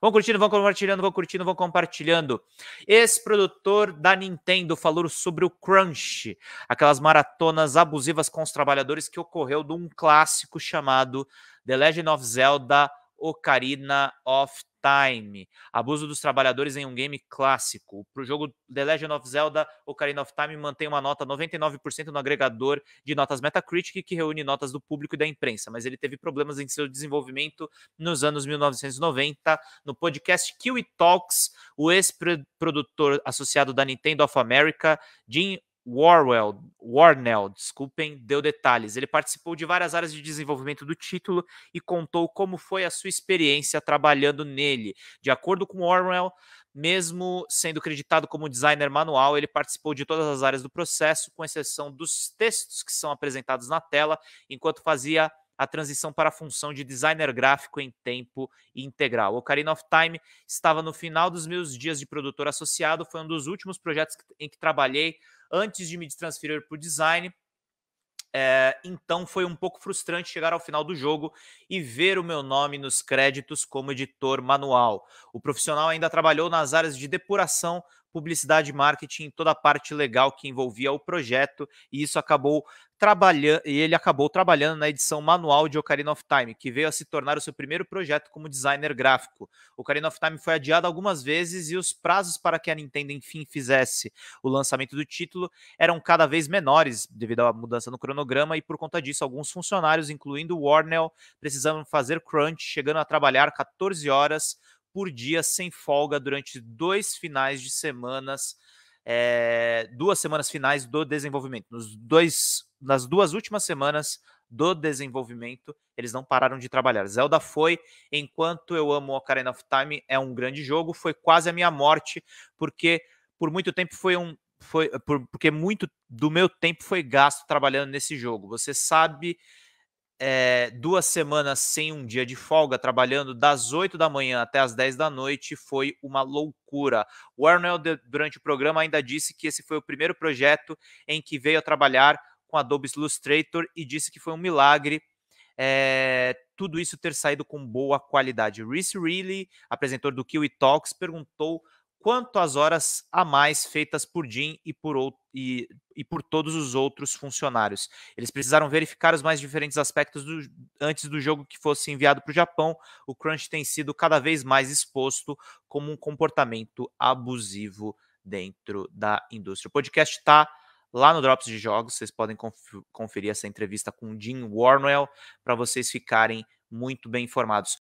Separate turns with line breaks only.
Vão curtindo, vão compartilhando, vão curtindo, vão compartilhando. Esse produtor da Nintendo falou sobre o crunch, aquelas maratonas abusivas com os trabalhadores que ocorreu de um clássico chamado The Legend of Zelda Ocarina of Time, abuso dos trabalhadores em um game clássico. Para o jogo The Legend of Zelda Ocarina of Time mantém uma nota 99% no agregador de notas Metacritic, que reúne notas do público e da imprensa, mas ele teve problemas em seu desenvolvimento nos anos 1990. No podcast Kiwi Talks, o ex-produtor associado da Nintendo of America, Jim Warwell, Warnell, desculpem, deu detalhes. Ele participou de várias áreas de desenvolvimento do título e contou como foi a sua experiência trabalhando nele. De acordo com Warwell, mesmo sendo creditado como designer manual, ele participou de todas as áreas do processo, com exceção dos textos que são apresentados na tela, enquanto fazia a transição para a função de designer gráfico em tempo integral. O Ocarina of Time estava no final dos meus dias de produtor associado, foi um dos últimos projetos em que trabalhei antes de me transferir para o design. É, então foi um pouco frustrante chegar ao final do jogo e ver o meu nome nos créditos como editor manual. O profissional ainda trabalhou nas áreas de depuração, publicidade, marketing, toda a parte legal que envolvia o projeto, e isso acabou trabalhando, e ele acabou trabalhando na edição manual de Ocarina of Time, que veio a se tornar o seu primeiro projeto como designer gráfico. Ocarina of Time foi adiado algumas vezes e os prazos para que a Nintendo enfim fizesse o lançamento do título eram cada vez menores devido à mudança no cronograma e por conta disso alguns funcionários, incluindo Warnell, precisavam fazer crunch, chegando a trabalhar 14 horas por dia sem folga durante dois finais de semanas, é, duas semanas finais do desenvolvimento. Nos dois, nas duas últimas semanas do desenvolvimento, eles não pararam de trabalhar. Zelda foi, enquanto eu amo Ocarina of Time, é um grande jogo, foi quase a minha morte, porque por muito tempo foi um. Foi, por, porque muito do meu tempo foi gasto trabalhando nesse jogo. Você sabe é, duas semanas sem um dia de folga, trabalhando das 8 da manhã até as 10 da noite, foi uma loucura. O Arnold, durante o programa, ainda disse que esse foi o primeiro projeto em que veio a trabalhar com Adobe Illustrator e disse que foi um milagre é, tudo isso ter saído com boa qualidade. Reese Reilly, apresentador do Kiwi Talks, perguntou quanto às horas a mais feitas por Jim e por, e, e por todos os outros funcionários. Eles precisaram verificar os mais diferentes aspectos do, antes do jogo que fosse enviado para o Japão. O crunch tem sido cada vez mais exposto como um comportamento abusivo dentro da indústria. O podcast está lá no Drops de Jogos. Vocês podem conferir essa entrevista com Jim Warnwell para vocês ficarem muito bem informados.